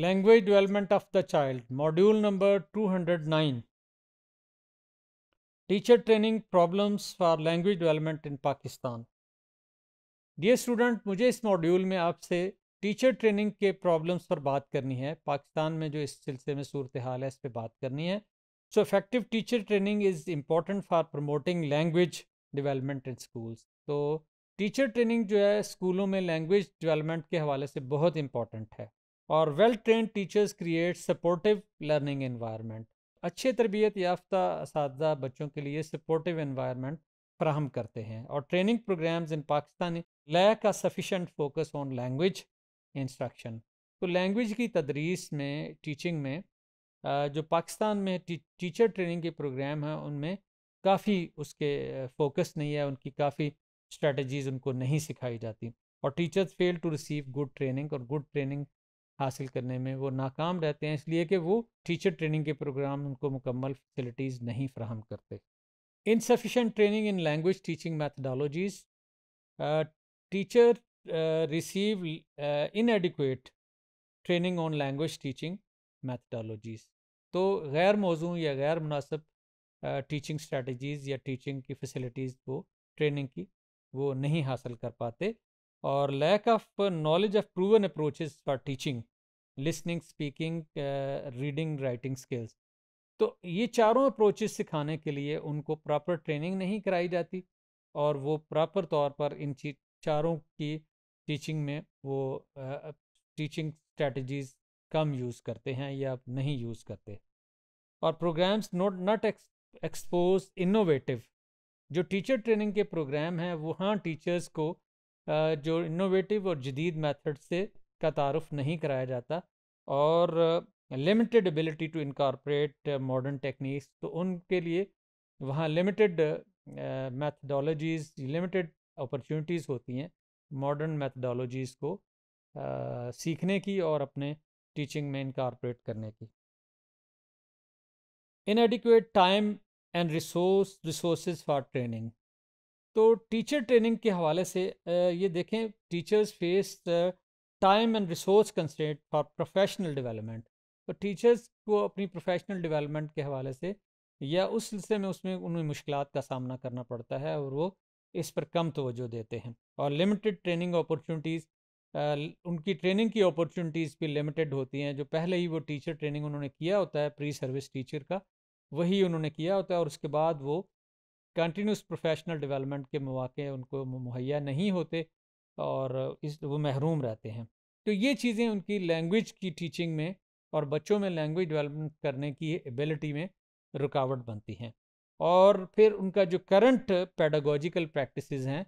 language of the child module number two 209 nine teacher training problems for language in in Pakistan student student मुझे इस module में आपसे teacher training के problems पर बात करनी है पाकिस्तान में जो इस सिलसिले में सूरत हाल है इस पर बात करनी है so effective teacher training is important for promoting language development in schools तो टीचर ट्रेनिंग जो है स्कूलों में लैंग्वेज डेवलपमेंट के हवाले से बहुत इम्पॉर्टेंट है और well train teachers create supportive learning environment अच्छे तरबियत याफ्ता इस बच्चों के लिए सपोर्टिव इन्वायरमेंट फ्राहम करते हैं और training programs in Pakistan lack a sufficient focus on language instruction तो लैंग्वेज की तदरीस में टीचिंग में जो पाकिस्तान में टी, टीचर ट्रेनिंग के प्रोग्राम हैं उनमें काफ़ी उसके फोकस नहीं है उनकी काफ़ी स्ट्रेटजीज़ उनको नहीं सिखाई जाती और teachers fail to receive good training और गुड ट्रेनिंग हासिल करने में वो नाकाम रहते हैं इसलिए कि वो टीचर ट्रेनिंग के प्रोग्राम उनको मुकम्मल फैसिलिटीज़ नहीं फ्राहम करते insufficient training in language teaching methodologies teacher receive inadequate training on language teaching methodologies तो गैर मौजू या गैर मुनासब टीचिंग स्ट्रेटजीज़ या टीचिंग की फैसिलिटीज़ वो ट्रेनिंग की वो नहीं हासिल कर पाते और lack of knowledge of proven approaches for teaching listening speaking reading writing skills तो ये चारों अप्रोचेस सिखाने के लिए उनको प्रॉपर ट्रेनिंग नहीं कराई जाती और वो प्रॉपर तौर पर इन चीज चारों की टीचिंग में वो टीचिंग स्ट्रेटजीज कम यूज़ करते हैं या नहीं यूज़ करते और programs note not expose innovative जो टीचर ट्रेनिंग के प्रोग्राम हैं वहाँ टीचर्स को जो इनोवेटिव और जदीद मेथड से का तारफ़ नहीं कराया जाता और limited ability to incorporate modern techniques तो उनके लिए वहाँ लिमिटेड मैथडोलॉजीज़ लिमिटेड अपॉर्चुनिटीज़ होती हैं मॉडर्न मैथडोलॉजीज़ को आ, सीखने की और अपने टीचिंग में इनकारपोरेट करने की inadequate time and resource resource for training तो टीचर ट्रेनिंग के हवाले से ये देखें teachers faced time and resource constant for professional development तो टीचर्स को अपनी प्रोफेशनल डेवलपमेंट के हवाले से या उस सिलसिले में उसमें उन्हें मुश्किल का सामना करना पड़ता है और वो इस पर कम तोज्जो देते हैं और लिमिटेड ट्रेनिंग अपॉर्चुनिटीज़ उनकी ट्रेनिंग की अपॉर्चुनिटीज़ भी लिमिटेड होती हैं जो पहले ही वो टीचर ट्रेनिंग उन्होंने किया होता है प्री सर्विस टीचर का वही उन्होंने किया होता है और उसके बाद वो कंटिन्यूस प्रोफेशनल डेवलपमेंट के मौाक़े उनको मुहैया नहीं होते और इस वो महरूम रहते हैं तो ये चीज़ें उनकी लैंग्वेज की टीचिंग में और बच्चों में लैंग्वेज डेवलपमेंट करने की एबिलिटी में रुकावट बनती हैं और फिर उनका जो करंट पेडागोजिकल प्रैक्टिस हैं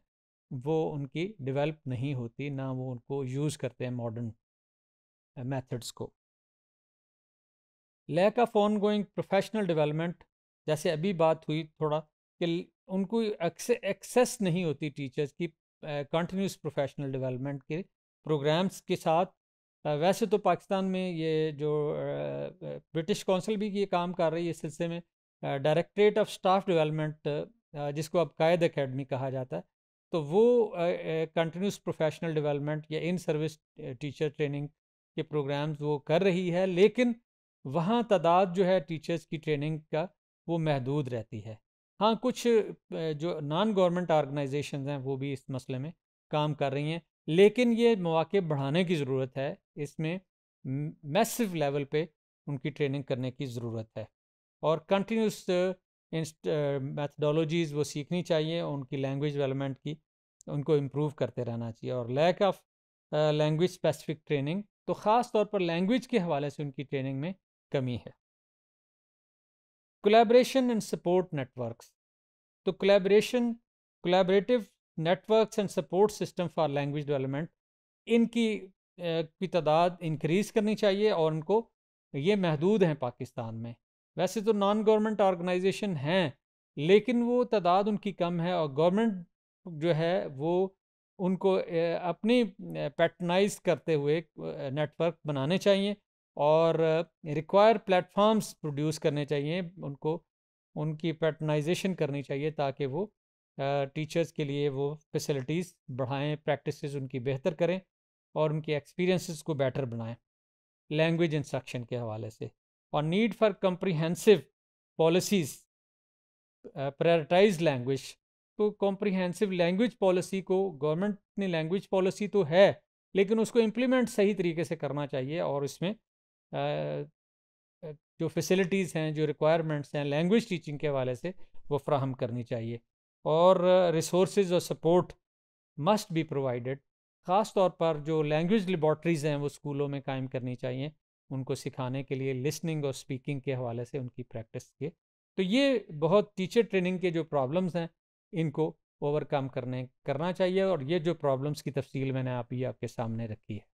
वो उनकी डिवेलप नहीं होती ना वो उनको यूज़ करते हैं मॉडर्न मेथड्स को lack of ongoing professional development जैसे अभी बात हुई थोड़ा कि उनको एक्सेस नहीं होती टीचर्स की कंटिन्यूस प्रोफेशनल डेवलपमेंट के प्रोग्राम्स के साथ वैसे तो पाकिस्तान में ये जो ब्रिटिश कौंसिल भी ये काम कर रही है इस सिलसिले में डायरेक्ट्रेट ऑफ स्टाफ डेवलपमेंट जिसको अब कायद अकेडमी कहा जाता है तो वो कंटिन्यूस प्रोफेशनल डेवलपमेंट या इन सर्विस टीचर ट्रेनिंग के प्रोग्राम्स वो कर रही है लेकिन वहाँ तादाद जो है टीचर्स की ट्रेनिंग का वो महदूद रहती है हाँ कुछ जो नॉन गवर्नमेंट ऑर्गेनाइजेशन हैं वो भी इस मसले में काम कर रही हैं लेकिन ये मौाक़ बढ़ाने की ज़रूरत है इसमें मैसिव लेवल पे उनकी ट्रेनिंग करने की ज़रूरत है और कंटिन्यूस मैथडोलॉजीज़ वो सीखनी चाहिए उनकी लैंग्वेज डेवलपमेंट की उनको इम्प्रूव करते रहना चाहिए और lack of language specific training तो ख़ास तौर पर लैंग्वेज के हवाले से उनकी ट्रेनिंग में कमी है collaboration and support networks तो collaboration collaborative networks and support system for language development इनकी की तादाद इंक्रीज़ करनी चाहिए और उनको ये महदूद हैं पाकिस्तान में वैसे तो नॉन गवर्नमेंट ऑर्गेनाइजेशन हैं लेकिन वो तादाद उनकी कम है और गवर्नमेंट जो है वो उनको अपनी पैटर्नाइज करते हुए नेटवर्क बनाने चाहिए और रिक्वायर प्लेटफॉर्म्स प्रोड्यूस करने चाहिए उनको उनकी पैटर्नाइजेशन करनी चाहिए ताकि वो टीचर्स के लिए वो फैसिलिटीज़ बढ़ाएं प्रैक्टिसेस उनकी बेहतर करें और उनके एक्सपीरियंसेस को बेटर बनाएं लैंग्वेज इंस्ट्रक्शन के हवाले से और need for comprehensive policies prioritize language तो कॉम्प्रीहेंसिव लैंग्वेज पॉलिसी को गवर्नमेंट ने लैंग्वेज पॉलिसी तो है लेकिन उसको इम्प्लीमेंट सही तरीके से करना चाहिए और इसमें जो फैसिलिटीज़ हैं जो रिक्वायरमेंट्स हैं लैंग्वेज टीचिंग के हवाले से वो फ्राहम करनी चाहिए और रिसोर्स और सपोर्ट मस्ट बी प्रोवाइडेड ख़ास तौर पर जो लैंग्वेज लेबॉट्रीज़ हैं वो स्कूलों में कायम करनी चाहिए उनको सिखाने के लिए लिसनिंग और स्पीकिंग के हवाले से उनकी प्रैक्टिस के तो ये बहुत टीचर ट्रेनिंग के जो प्रॉब्लम्स हैं इनको ओवरकम करने करना चाहिए और ये जो प्रॉब्लम्स की तफसील मैंने आप ही आपके सामने रखी है